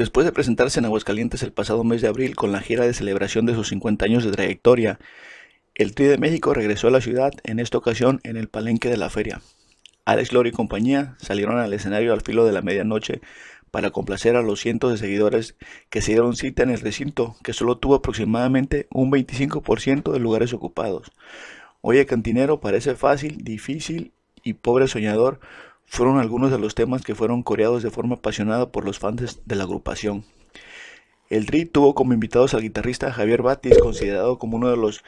Después de presentarse en Aguascalientes el pasado mes de abril con la gira de celebración de sus 50 años de trayectoria, el Tri de México regresó a la ciudad, en esta ocasión en el palenque de la feria. Alex Lori y compañía salieron al escenario al filo de la medianoche para complacer a los cientos de seguidores que se dieron cita en el recinto, que solo tuvo aproximadamente un 25% de lugares ocupados. Oye, cantinero, parece fácil, difícil y pobre soñador, fueron algunos de los temas que fueron coreados de forma apasionada por los fans de la agrupación. El Tri tuvo como invitados al guitarrista Javier Batis, considerado como uno de los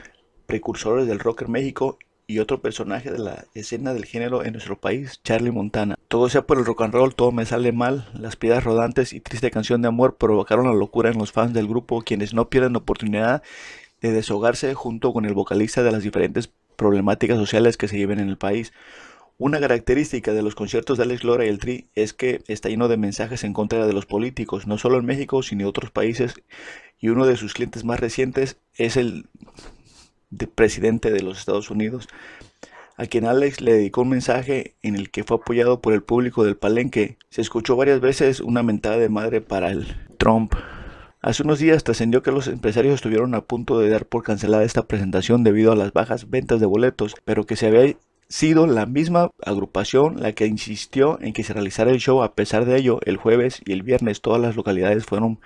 precursores del rocker México y otro personaje de la escena del género en nuestro país, Charlie Montana. Todo sea por el rock and roll, todo me sale mal, las piedras rodantes y triste canción de amor provocaron la locura en los fans del grupo, quienes no pierden oportunidad de desahogarse junto con el vocalista de las diferentes problemáticas sociales que se lleven en el país. Una característica de los conciertos de Alex Lora y el Tri es que está lleno de mensajes en contra de los políticos, no solo en México, sino en otros países, y uno de sus clientes más recientes es el presidente de los Estados Unidos, a quien Alex le dedicó un mensaje en el que fue apoyado por el público del Palenque. Se escuchó varias veces una mentada de madre para el Trump. Hace unos días trascendió que los empresarios estuvieron a punto de dar por cancelada esta presentación debido a las bajas ventas de boletos, pero que se había sido la misma agrupación la que insistió en que se realizara el show. A pesar de ello, el jueves y el viernes todas las localidades fueron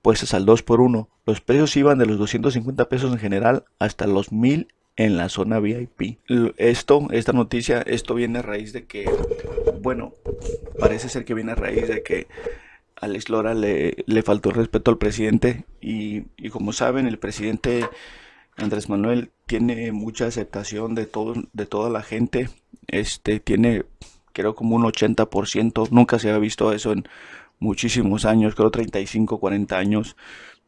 puestas al 2 por 1. Los precios iban de los 250 pesos en general hasta los 1000 en la zona VIP. Esto, esta noticia, esto viene a raíz de que, bueno, parece ser que viene a raíz de que Alex Lora le, le faltó respeto al presidente y, y como saben, el presidente Andrés Manuel tiene mucha aceptación de, todo, de toda la gente. Este tiene, creo, como un 80%. Nunca se ha visto eso en muchísimos años, creo 35, 40 años,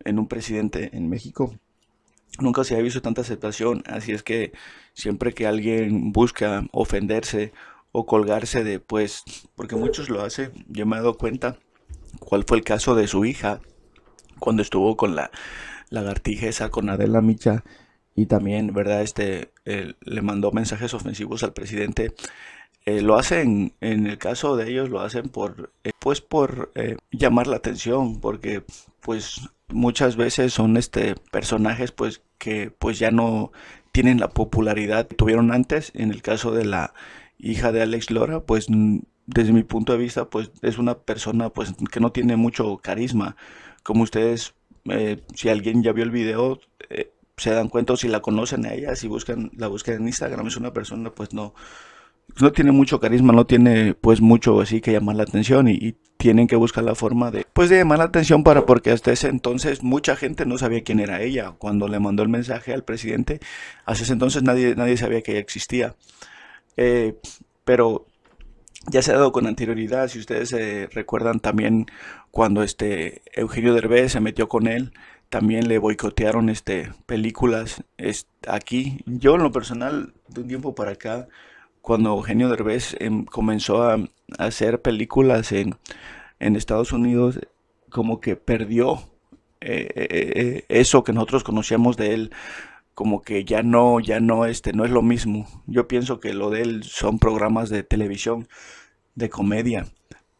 en un presidente en México. Nunca se ha visto tanta aceptación, así es que siempre que alguien busca ofenderse o colgarse de, pues, porque muchos lo hacen, yo me he dado cuenta cuál fue el caso de su hija cuando estuvo con la lagartija esa, con Adela Micha, y también, ¿verdad? Este, le mandó mensajes ofensivos al presidente. Eh, lo hacen, en el caso de ellos, lo hacen por, eh, pues por eh, llamar la atención, porque pues muchas veces son este personajes pues que pues ya no tienen la popularidad que tuvieron antes. En el caso de la hija de Alex Lora, pues desde mi punto de vista, pues es una persona pues que no tiene mucho carisma. Como ustedes, si alguien ya vio el video, se dan cuenta o si la conocen a ella, si buscan, la buscan en Instagram, es una persona pues no, no tiene mucho carisma, no tiene pues mucho así que llamar la atención y, tienen que buscar la forma de pues de llamar la atención para porque hasta ese entonces mucha gente no sabía quién era ella. Cuando le mandó el mensaje al presidente, hasta ese entonces nadie, nadie sabía que ella existía. Eh, pero ya se ha dado con anterioridad, si ustedes eh, recuerdan también cuando este Eugenio Derbez se metió con él, también le boicotearon este, películas aquí. Yo en lo personal, de un tiempo para acá, cuando Eugenio Derbez em, comenzó a, hacer películas en, en, Estados Unidos, como que perdió eh, eh, eh, eso que nosotros conocíamos de él, como que ya no, ya no, este, no es lo mismo. Yo pienso que lo de él son programas de televisión, de comedia,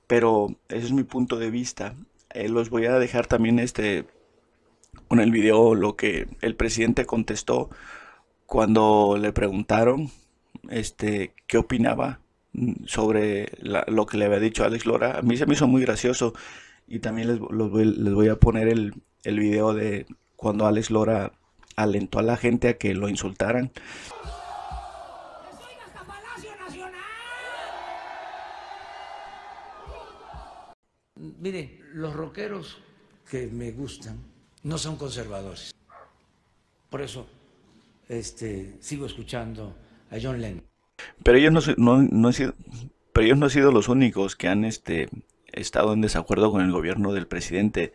pero ese es mi punto de vista. los voy a dejar también este con el video lo que el presidente contestó cuando le preguntaron este, qué opinaba sobre lo que le había dicho Alex Lora. A mí se me hizo muy gracioso y también les, voy, les voy a poner el, el video de cuando Alex Lora alentó a la gente a que lo insultaran. Mire, los rockeros que me gustan no son conservadores. Por eso este, sigo escuchando a John Lennon. Pero ellos no, no, han sido, pero no han sido los únicos que han este, estado en desacuerdo con el gobierno del presidente.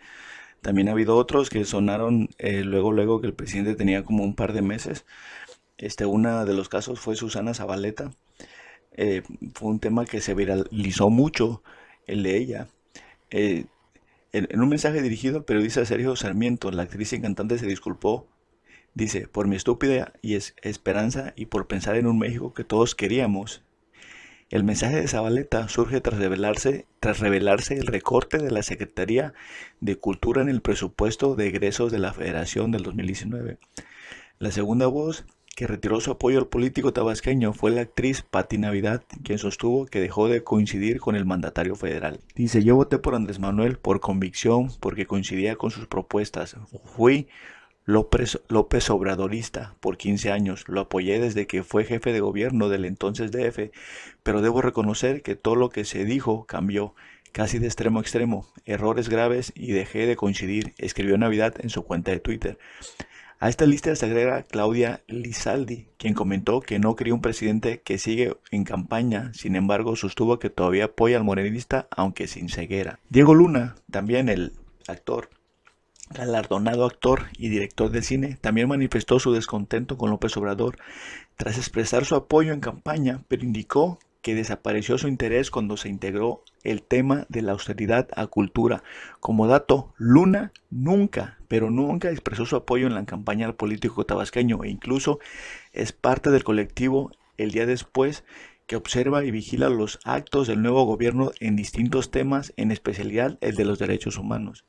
También ha habido otros que sonaron eh, luego, luego que el presidente tenía como un par de meses. Este, una de los casos fue Susana Zabaleta. Eh, fue un tema que se viralizó mucho, el de ella. Eh, en, un mensaje dirigido al periodista Sergio Sarmiento, la actriz y cantante se disculpó. Dice, por mi estúpida y esperanza y por pensar en un México que todos queríamos. El mensaje de Zabaleta surge tras revelarse, tras revelarse el recorte de la Secretaría de Cultura en el presupuesto de egresos de la Federación del 2019. La segunda voz que retiró su apoyo al político tabasqueño fue la actriz Patti Navidad, quien sostuvo que dejó de coincidir con el mandatario federal. Dice, yo voté por Andrés Manuel por convicción, porque coincidía con sus propuestas. Fui López, López, Obradorista por 15 años. Lo apoyé desde que fue jefe de gobierno del entonces DF, pero debo reconocer que todo lo que se dijo cambió casi de extremo a extremo, errores graves y dejé de coincidir, escribió Navidad en su cuenta de Twitter. A esta lista se agrega Claudia Lizaldi, quien comentó que no quería un presidente que sigue en campaña, sin embargo sostuvo que todavía apoya al morenista, aunque sin ceguera. Diego Luna, también el actor, galardonado actor y director de cine, también manifestó su descontento con López Obrador tras expresar su apoyo en campaña, pero indicó que desapareció su interés cuando se integró el tema de la austeridad a cultura. Como dato, Luna nunca, pero nunca expresó su apoyo en la campaña al político tabasqueño e incluso es parte del colectivo el día después que observa y vigila los actos del nuevo gobierno en distintos temas, en especial el de los derechos humanos.